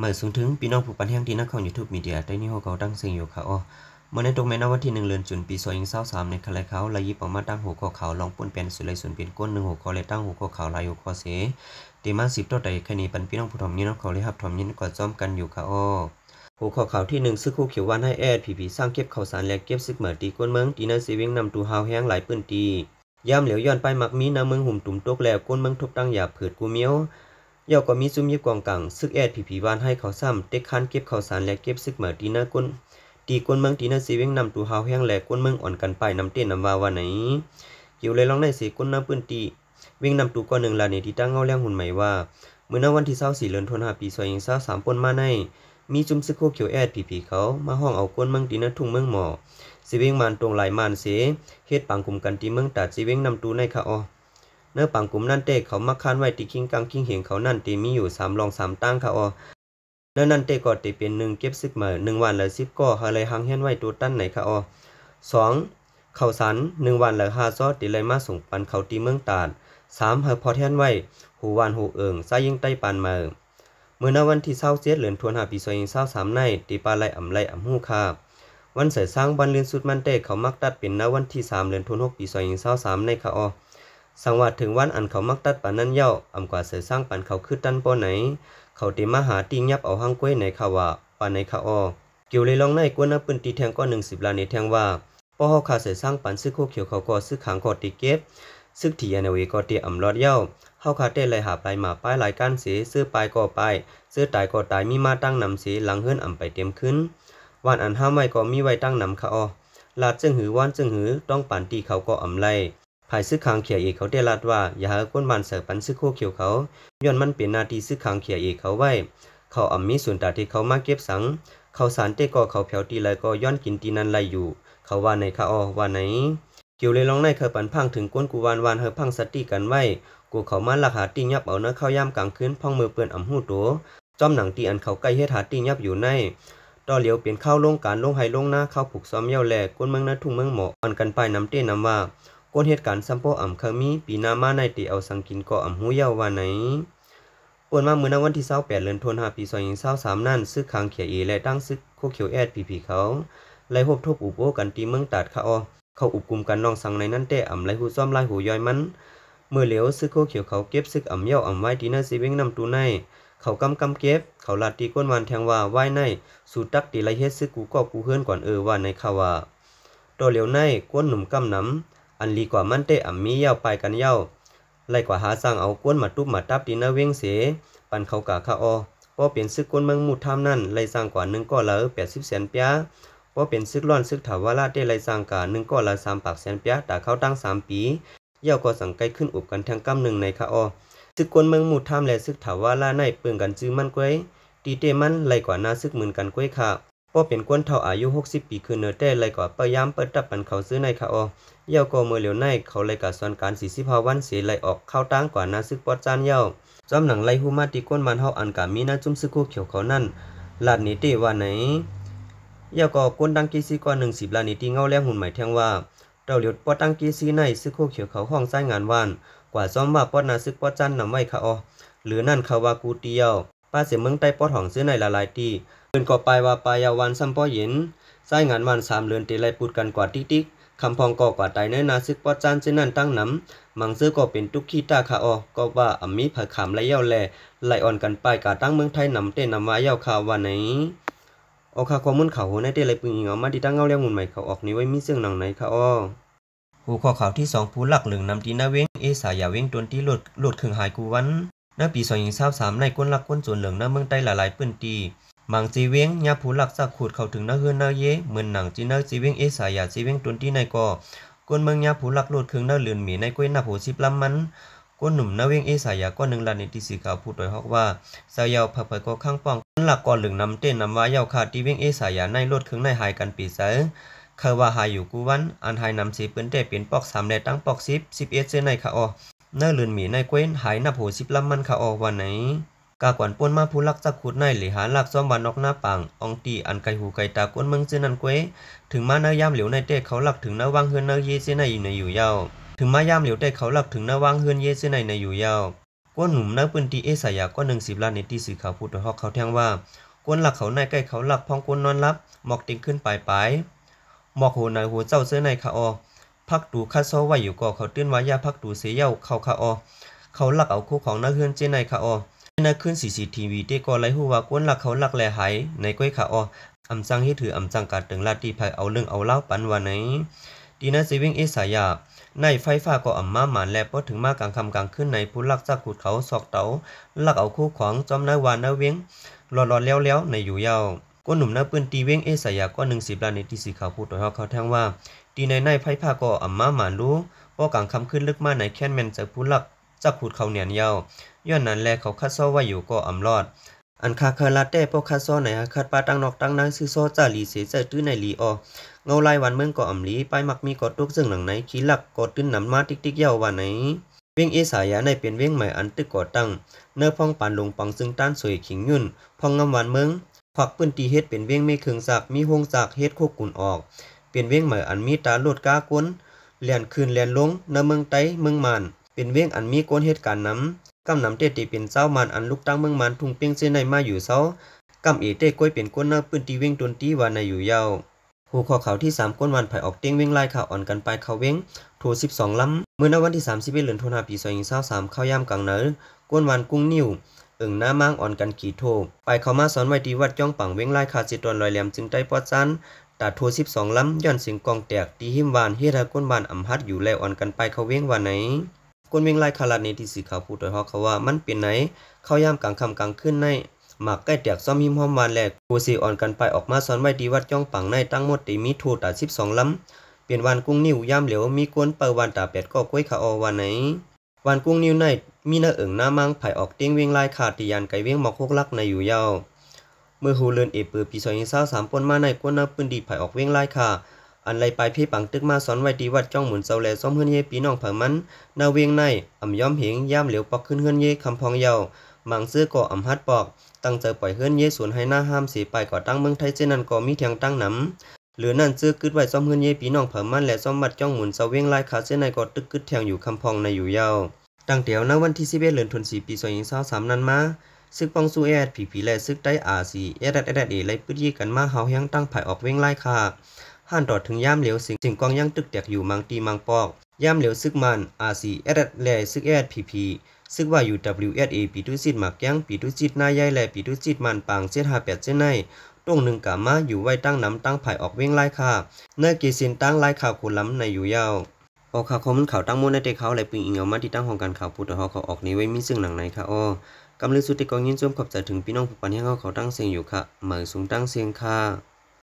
เมื่อสูงถึงพี่น้องผู้ปันแห่งที่นักข่าวยูทูบมีเดียได้นิ่วเขาตั้งเสียงอยู่ค่ะอ๋อเมื่อในตรงแม่นวันที่หนึ่งเดือนจุนปีซอยงเศร้าสามในคลายเขาลายยิบออกมาตั้งหัวข้อเขาลองปุ่นเป็นสุเลยส่วนเปลี่ยนก้นหนึ่งหัวข้อเลยตั้งหัวข้อเขาลายหัวข้อเสตีมาสิบตัวใดคณีปันพี่น้องผู้ทอมนี้น้อเขาเลยครับทอมนี้กอดซ้อมกันอยู่ค่ะอ๋อหัวข้อขาที่หนึ่งซึกคู่เขียววันให้แอดผีผีสร้างเก็บข่าวสารและเก็บซึกเหมือดีก้นเมืองตีนาซีวิงนำตูฮาวแห้งหลายปืนตีย่ำเหลียวย้อนไปมักมีนาเมืองหุ่มตุ่มตกแล้วก้นเมืองทุบตั้งหยาบผืดกูเมียวยอกว่ามีซุ่มเย็บกองกังซึกแอดผีผีบ้านให้เขาซ้ำเต็กคันเก็บข่าวสารและเก็บซึกเหมือดีน่าก้นตีก้นเมืองตีน่าซีเว้งนำตูเฮาแห้งแหลกก้นเมืองอ่อนกันไปนำเต้นนำวาวันไหนเกี่ยวเลยลองในสีก้นน้ำปืนตีเว้งนำตูก้อนหนึ่งลาเนที่ตั้งเงาแรงหุ่นใหม่ว่าเมื่อวันที่เศร้าสี่เลือนทนหาปีซอยเองเศร้าสามปนมาในมีจุ่มซึกโคเขียวแอดผีผีเขามาห้องเอาก้นเมืองตีน่าทุ่งเมืองหมอซีเว้งมันตรงไหลมันเสเฮ็ดปังกลุ่มกันตีเมืองตัดซีเว้งนำตูในคาอ้อเนื้อปังกลุ่มนั่นเตะเขามักค้านไว้ติคิงกังคิงเหียงเขานั่นตีมีอยู่สามรองสามตั้งค่ะอเนื้อนั่นเตะก็ตีเป็นหนึ่งเก็บซึกมาหนึ่งวันเหลือสิบก่อเฮเลยหังเฮียนไว้ตัวตั้นไหนค่ะออสองเข่าสันหนึ่งวันเหลือฮาซอตีเลยมาส่งปันเข่าตีเมืองตาดสามเฮอพอเทียนไว้ หูวันหูเอิงซ้ายยิงใต้ปันมาเมื่อนวันที่เศร้าเสียเหลือนทวนหาปีซอยิงเศร้าสามในตีปลาไหลอ่ำไหลอ่ำหูคาวันเสร็จสร้างบันเรียนสุดมันเตะเขามักตัดเป็นนวันที่สามเหลือนทวนหกปีซอยิงเศร้าสามในคะออสังวัดถึงวันอันเขามักตัดปานนั้นเย่าอำกว่าเสือสร้างปันเขาคือตันป้อไหน เขาติมาหาติงยับเอาห้างกล้วยในขาวะปานในขาออเกี่ยวเลยลองในกวนนับปืนตีแทงก้อนหนึ่งสิบลานในแทงว่าป้อเฮาขาเสือสร้างปันซื้อโคเขียวเขาก็ซซ้อขางก่อติเก็บซึกถีอนเวก็เตียอำรอดเย่าเฮาคาเต้ไหยหาปลายหมาป้ายหลายก้านเสียซื้อปลายก็ไปลายซื้อตายก็ตายมีมาตั้งนำเสียหลังเฮือนอำไปเต็มขึ้น วันอันห้ามไม่ก็มีไว้ตั้งนำขาอลาดจึงหือว่านจึงหือต้องปันตีเขาก็อำไลภายซื้อขางเขียเอกเขาได้รัดว่าอย่าให้ก้นมันเสือปันซื้อโคเขียวเขาย้อนมันเป็นนาทีซื้อขางเขียเอกเขาไว้เขาอ่ำมีส่วนตัดที่เขามาเก็บสังเขาสารเตกอเขาแผวตีไรก็ย้อนกินตีนันไรอยู่เขาว่าไหนข้าออว่าไหนเกี่ยวเลยลองในเคยปันพังถึงก้นกูวานวานเฮอพังสติกันไว้กูเขามาลราคาตี้งยับเอาเนื้อข้าวย่ำกลางคืนพ่องมือเปื้อนอ่ำหูตัวจอมหนังตีอันเขาใกล้เฮ็ดหาตี้งยับอยู่ในต่อเหลียวเปลี่ยนข้าวลงการลงไฮลงหน้าข้าวผูกซ้อมเย้าแหลกก้นเมืองนะทุ่งเมืองหมออ่นกันไปน้ำเต้น้ำว่าก้นเหตุการณ์ซัมโปอ่ำเคมีปีนามาในตีเอาสังกินเกาะอ่ำหูเยาววานในปวนมาเมื่อวันที่28เดือนธันวาคมปี2023นั่น ซึกคางเขียเอและตั้งซึกโคเขียวแอดพี่ีเขาไล่พบทบอุโปกันตีเมืองตัดขาอเข้าอุปกลุ่มกันน้องสังในนั่นแต่อ่ำไล่หูซ้อมไล่หูย่อยมัน เมื่อเหลียวซึกโคเขียวเขาเก็บซึกอ่ำเย่าอ่ำไว้ที่หน่าซีเวงนำตูในเขากำกำเก็บเขาลาดตีก้นวันแทงว่าไหว้ในสูตักตีไรเฮ็ดซึกกูก็กูเฮือนก่อนเออว่าในขาว่าต่อเหลียวในก้นหนุ่มกำน้ำอันลีกว่ามันเตอ่ำมีเย้าไปกันเย้าไล่กว่าหาสร้างเอาก้นมาตุบมาตับตีนาเว้งเส ปันเขากะคาออพอเปลี่ยนซึกก้นเมืองมูดท่ามนั่นไล่สร้างกว่าหนึ่งก้อนละแปดสิบแสนเปียพอเปลี่ยนซึกร้อนซึกถาวราเตไล่สร้างกาหนึ่งก้อนละสามปากแสนเปียแต่เขาตั้งสามปีเย้าก็สั่งไกลขึ้นอุบกันทางกำหนึ่งในคาออซึกก้นเมืองมูดท่ามและซึกถาวราในเปลืองกันจื้อมันกลวยตีเตมันไล่กว่านาซึกหมือนกันกลวยค่ะพอเป็นคนเฒ่าอายุ 60 ปีขึ้นเนอแต่ไรก็พยายามเปิดตับปันเขาซื้อในค่ะอเย่าก็มือเหลียวในเขาเลยกับสอนการ45วันเสียไหลออกเข้าตังกว่านาซึกปอดจานเย่าจอมหนังไลฮูมาติก้นมันเฮาอันกามีนาจุ้มซึกคู่เขียวเขานั่นลาดนิติว่าไหนเย่าก็ก้นดังกีซีก่อน10 ลาดนิติเงาแล้วหุ่นหมายแทงว่าเราเหลียวปอดดังกีซีในซึกคู่เขียวเขาห้องใช้งานวันกว่าซ้อมว่าปอดนาซึกปอดจันนำไว้ค่ะอหรือนั่นคาวากูเตียวป้าเสียเมืองใต้ปอดห้องซื้อในละลายตีเป็นก่อไปว่าปลายาวันซัมพ้อเย็นใช้งานวันสามเลือนตีไรปูดกันกว่าติ๊กติ๊กคำพองก่อกว่าไตเนื้อนาซึกปอจานเจนั่นตั้งน้ำมังซื้อก็เป็นทุกขี้ตาขาออก็ว่าอมีผักขามไรเย้าแลไหลอ่อนกันไปกาตั้งเมืองไทยนำเต้นนำมาเย้าขาววันไหนออคาความมูลข่าวโหในเต้ไรปึงอิงเอามาดีตั้งเงาเลี้ยงหุ่นใหม่เขาออกนี้ไว้มีเสื่องหนังไหนคาอ้อหูข้อข่าวที่สองผู้หลักหลึ่งนำตีน้าเว้งเอสายาเว้งตนที่หลดหลดขึงหายกูวันน้าปีสองหญิงทราบสามในก้นลักก้นส่วนเหลืองนาเมืองไต้หลายๆปืนตีมังจีเวงยาผู้หลักสักขุดเข้าถึงนาเฮือนนาเยเหมือนหนังจีนากจีเวงเอสายาจีเวงตุนที่ในก่อกวนเมืองยาผู้หลักโลดเครื่องนาเลือนหมีในก้วยนาผู้สิบลำมันกวนหนุ่มนาเวงเอสายาก้นหนึ่งลานในที่สีขาวผู้ดอยฮอกว่าสายาวผักไปก็ข้างป้องหลักก่อนหลึงนำเต้นนำว่ายาขาดทีเวงเอสายาในโลดเครื่องในหายกันปีเสเคยว่าหายอยู่กูวันอันหายนำสีปืนเตะเปลี่ยนปอกสามแดตั้งปอกสิบสิบเอสเซในขาออเนื้อลืนหมีในกว้นหายน้าผู้สิบลำมันขาออวันไหนกากวนป้นมาผู้ลักจักขุดในหรือหาลักซ้อมบานนอกหน้าปังองตีอันไกหูไกตาก้นเมืองเส้นันเกวถึงมาเน้ย่ามเหลียวในเตะเขาหลักถึงหน้าว่างเฮือนเนื้อเยเส้นในอยู่ในอยู่ยาวถึงมาย่ามเหลียวเตะเขาหลักถึงหน้าว่างเฮือนเยเส้นในในอยู่ยาวก้นหนุ่มนักปืนตีเอสายาก็หนึ่งสิบล้านในที่สื่อข่าวพูดหอกเขาแทงว่าก้นหลักเขาในใกล้เขาหลักพองก้นนอนรับหมอกติงขึ้นปลายปลายหมอกหหวในหัวเจ้าเส้ในคาออพักดูคัโซอไว้อยู่ก่อเขาตื้นวายาพักดูเสียเย้าเขาคาออเขาหลักเอาคู่ของนักเฮือนเจในคาออนขึ้นสีทีวีเตก็ไลหูว่าคนหลักเขาหลักแหล่หายในก้อยขาอออำจังให้ถืออำจังการถึงลาตีภัยเอาเรื่องเอาเล่า ปันวันไหนตีนะสีวิ่งเอสายา ในไฟฟ้าก็อ่ำมาหมานแล้วพอถึงมากลางคำกลางขึ้นในผู้ลักจากขุดเขา ซอกเตาลักเอาคู่ของ จอมนาวานนาเวงหลอดๆแล้วๆในอยู่ยาวก้นหนุ่มน้าปืนตีเว้งเอสายาก็หนึ่งสิบล้านในที่สีขาวพูดต่อเขาเขาแทงว่าตีในในไฟฟ้าก็อ่ำมาหมานรู้พอกลางคำขึ้นลึกมากในแค้นแมนจากผู้ลักจากขุดเขาเหนียนยาวย้อนนั้นแลเขาคัดซ้อว่าอยู่ก็อำรอด อันคาคาลาเต้พวกคัดซ้อไหนคัดปลาตั้งนอกตั้งนางซื้อซอจ่าลีเสีจตื้อในลีออเงาลายวันเมืองก็อำลีไปมักมีกอดตุกซึ่งหลังไหนขี้หลักกอดตื้นนำมาติ๊กติ๊กเย้าว่าไหน เวียงเอสายาในเป็นเวียงใหม่อันตึกก่อตั้งเนื้อพองปานลงปังซึ่งต้านสวยขิงยุ่น พองงำหวันเมืองควักปื้นตีเฮ็ดเป็นเวียงไม่เคืองสักมีหงสักเฮ็ดโคกุนออก เป็นเวียงใหม่อันมีตาโลดก้ากวนเลียนคืนเลียนลงเนื้อเมืองไตเมืองมันเป็นเวียงอันมีกวนเหตุการณ์น้กำนำเตตีเป็นเจ้ามันอันลูกตั้งเมืองมันทุ่งเปียงเส้นในมาอยู่เซากำเอเต้กล้วยเป็นก้นหน้าปืนตีเว้งตนตีวานในอยู่เยาหูคอเขาที่3ก้นวันไผ่ออกเต้งเว้งไล่ข่าอ่อนกันไปเขาเว้งโทร12ล้ำเมื่อณวันที่31เดือนธันวาคมปี2023เข้าย่ามกลางเนอก้นวันกุ้งนิ่วเอิงหน้ามั่งอ่อนกันขี่โทไปเขามาสอนไว้ทีวัดจ้องปังเว้งไล่ข่าวจิตรอนลอยแหลมจึงได้ปอดจันตาโทร12ล้ำย้อนสิงกองแตก ตีหิมวานเฮระก้นวันอ่ำฮัดอยู่แลอ่อนกันไปเขาเว้งวันไหนคนเมืองไร่คาราดในที่สื่อข่าวพูดโดยฮอกเขาว่ามันเป็นไหนเข้าย่ามกลางคำกลางขึ้นในหมากใกล้แตกซ้อมหิมห้อมวานแหลกกูซีอ่อนกันไปออกมาซ้อนไว้ดีวัดจ้องปังในตั้งหมดตีมีทูตาสิบสองล้ำเปลี่ยนวันกุ้งนิ้วย่ามเหลวมีกวนเปิวันตาแปดก็กล้วยขาอวันไหนวันกุ้งนิ้วในมีหน้าเอิงหน้ามังไผ่ออกเตียงเวียงลายขาดติยันไก่เวียงหมอกโคกลักในอยู่ยาวเมื่อฮูเลินเอเปือปีซอยเศร้าสามปนมาในกวนน้าปืนดีไผ่ออกเวียงลายขาดอันไรไปพี่ปังตึกมาสอนไว้ดีวัดจ้องหมุนเสาแหล่ซ่อมเฮือนเย่ปีน้องผังมันนาเวียงในอ่ำย้อมเหงย่ามเหลียวปอกขึ้นเฮือนเย่คำพองเยาหมังซื้อก่ออ่ำฮัดปอกตั้งเจอปล่อยเฮือนเย่สวนให้หน้าห้ามสีไปก่อตั้งเมืองไทยเจนันก่อมีเทียงตั้งหนำหรือนั่นซื้อกึดไว้ซ่อมเฮือนเย่ปีน้องผังมันและซ่อมบัดจ้องหมุนเสาเวียงลายขาเส้นในก่อตึกกึดเทียงอยู่คำพองในอยู่เยาว ตั้งเดียวนวันที่สิบเอ็ดเดือนธันวาคมปีส2023นั้นมา ซึกปองสู้แอดผีผีแลซึกได้อาซีเอดเอดเอดเอไรปื้ดยี่กันมาเฮาแห้งตั้งไผ่ออกเว้งไล่ค่ะห่านตออถึงย่ามเหลวสิงสิงกองยังตึกแตกอยู่มังตีมังปอกย่ามเหลวซึกมัน อาซีเอสแลซึกเอสพีพีซึกว่าอยู่ WSA ปีทุจิตหมักยังปีทุจิตหน้าใหญ่และปีทุจิตมันปางเส้นหาแปดเส้นในตรงหนึ่งกามาอยู่ไว้ตั้งน้ำตั้งไผ่ออกเว่งไล่ค่าเนื้อกีซินตั้งไล่ข่าวคุณล้ำในอยู่ยาวออกข่าวคอมมันข่าวตั้งมุลในเตเขาไหลปิงอิงเอามาที่ตั้งของการข่าวพูแต่อเขาออกนี้ไว้มีซึ่งหลังไหนค่ะอ้อกำลือสุี่กองยินจมขอบใจถึงพี่น้องผู้ปันให้เขาเขาตั้งเสียงอยู่ค่ะหมายสูงตั้งเสียงค่ะ